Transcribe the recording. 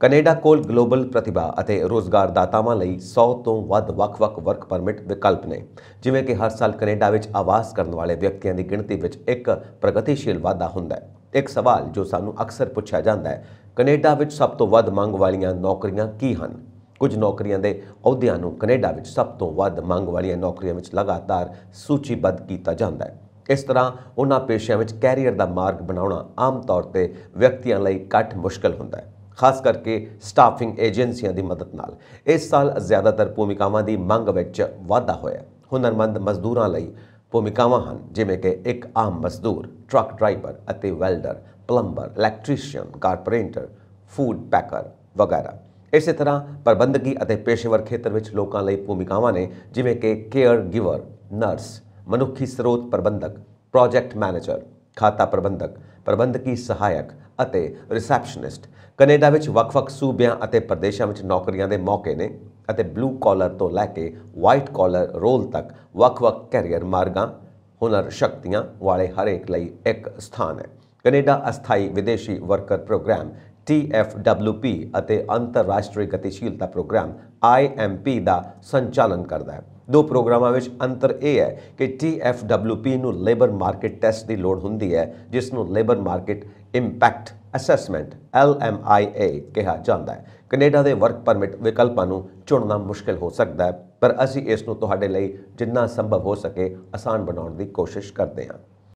Canada ਕੋਲ global ਪ੍ਰਤਿਭਾ ਅਤੇ ਰੋਜ਼ਗਾਰ ਦਾਤਾਵਾਂ ਲਈ 100 ਤੋਂ ਵੱਧ ਵੱਖ-ਵੱਖ ਵਰਕ ਪਰਮਿਟ ਵਿਕਲਪ ਨੇ ਜਿਵੇਂ ਕਿ ਹਰ ਸਾਲ ਕੈਨੇਡਾ ਵਿੱਚ ਆਵਾਸ ਕਰਨ ਵਾਲੇ ਵਿਅਕਤੀਆਂ ਦੀ ਗਿਣਤੀ ਵਿੱਚ ਇੱਕ ਪ੍ਰਗਤੀਸ਼ੀਲ ਵਾਧਾ ਹੁੰਦਾ ਹੈ ਇੱਕ ਸਵਾਲ ਜੋ ਸਾਨੂੰ ਅਕਸਰ ਪੁੱਛਿਆ ਜਾਂਦਾ ਹੈ ਕੈਨੇਡਾ ਵਿੱਚ ਸਭ ਤੋਂ ਵੱਧ ਮੰਗ ਵਾਲੀਆਂ ਨੌਕਰੀਆਂ ਕੀ ਹਨ ਕੁਝ ਨੌਕਰੀਆਂ ਦੇ ਅਹੁਦਿਆਂ ਨੂੰ ਕੈਨੇਡਾ ਵਿੱਚ ਸਭ ਤੋਂ ਵੱਧ ਮੰਗ ਵਾਲੀਆਂ ਨੌਕਰੀਆਂ ਵਿੱਚ ਲਗਾਤਾਰ ਸੂਚੀਬੱਧ ਕੀਤਾ ਜਾਂਦਾ ਹੈ ਇਸ ਤਰ੍ਹਾਂ ਉਹਨਾਂ ਪੇਸ਼ਿਆਂ ਵਿੱਚ ਕੈਰੀਅਰ ਦਾ ਮਾਰਗ ਬਣਾਉਣਾ ਆਮ ਤੌਰ ਤੇ ਵਿਅਕਤੀਆਂ ਲਈ ਘੱਟ ਮੁਸ਼ਕਲ ਹੁੰਦਾ ਹੈ ਖਾਸ ਕਰਕੇ ਸਟਾਫਿੰਗ ਏਜੰਸੀਆਂ ਦੀ ਮਦਦ ਨਾਲ ਇਸ ਸਾਲ ਜ਼ਿਆਦਾਤਰ ਭੂਮਿਕਾਵਾਂ ਦੀ ਮੰਗ ਵਿੱਚ ਵਾਧਾ ਹੋਇਆ ਹੁਨਰਮੰਦ ਮਜ਼ਦੂਰਾਂ ਲਈ ਭੂਮਿਕਾਵਾਂ ਹਨ ਜਿਵੇਂ ਕਿ ਇੱਕ ਆਮ ਮਜ਼ਦੂਰ ਟਰੱਕ ਡਰਾਈਵਰ ਅਤੇ welder plumber electrician corporator food packer ਵਗੈਰਾ ਇਸੇ ਤਰ੍ਹਾਂ ਪ੍ਰਬੰਧਕੀ ਅਤੇ ਪੇਸ਼ੇਵਰ ਖੇਤਰ ਵਿੱਚ ਲੋਕਾਂ ਲਈ ਭੂਮਿਕਾਵਾਂ ਨੇ ਜਿਵੇਂ ਕਿ ਕੇਅਰ ਗਿਵਰ ਨਰਸ ਮਨੁੱਖੀ ਸਰੋਤ ਪ੍ਰਬੰਧਕ ਪ੍ਰੋਜੈਕਟ ਮੈਨੇਜਰ ਖਾਤਾ ਪ੍ਰਬੰਧਕ ਪ੍ਰਬੰਧਕੀ ਸਹਾਇਕ ਅਤੇ ਰਿਸੈਪਸ਼ਨਿਸਟ ਕੈਨੇਡਾ ਵਿੱਚ ਵੱਖ-ਵੱਖ ਸੂਬਿਆਂ ਅਤੇ ਪ੍ਰਦੇਸ਼ਾਂ ਵਿੱਚ ਨੌਕਰੀਆਂ ਦੇ ਮੌਕੇ ਨੇ ਅਤੇ ਬਲੂ ਕਾਲਰ ਤੋਂ ਲੈ ਕੇ ਵਾਈਟ ਕਾਲਰ ਰੋਲ ਤੱਕ ਵੱਖ-ਵੱਖ ਕੈਰੀਅਰ ਮਾਰਗਾਂ ਹੁਨਰ ਸ਼ਕਤੀਆਂ ਵਾਲੇ ਹਰੇਕ ਲਈ ਇੱਕ ਸਥਾਨ ਹੈ ਕੈਨੇਡਾ ਅਸਥਾਈ ਵਿਦੇਸ਼ੀ ਵਰਕਰ ਪ੍ਰੋਗਰਾਮ TFWP ਅਤੇ ਅੰਤਰਰਾਸ਼ਟਰੀ ਗਤੀਸ਼ੀਲਤਾ ਪ੍ਰੋਗਰਾਮ IMP ਦਾ ਸੰਚਾਲਨ ਕਰਦਾ ਹੈ ਦੋ ਪ੍ਰੋਗਰਾਮਾਂ ਵਿੱਚ ਅੰਤਰ ਇਹ ਹੈ ਕਿ TFWP ਨੂੰ ਲੇਬਰ ਮਾਰਕੀਟ ਟੈਸਟ ਦੀ ਲੋੜ ਹੁੰਦੀ ਹੈ ਜਿਸ ਨੂੰ labour market impact assessment LMIA ਕਿਹਾ ਜਾਂਦਾ ਹੈ ਕੈਨੇਡਾ ਦੇ ਵਰਕ ਪਰਮਿਟ ਵਿਕਲਪਾਂ ਨੂੰ ਚੁਣਨਾ ਮੁਸ਼ਕਲ ਹੋ ਸਕਦਾ ਹੈ ਪਰ ਅਸੀਂ ਇਸ ਨੂੰ ਤੁਹਾਡੇ ਲਈ ਜਿੰਨਾ ਸੰਭਵ ਹੋ ਸਕੇ ਆਸਾਨ ਬਣਾਉਣ ਦੀ ਕੋਸ਼ਿਸ਼ ਕਰਦੇ ਹਾਂ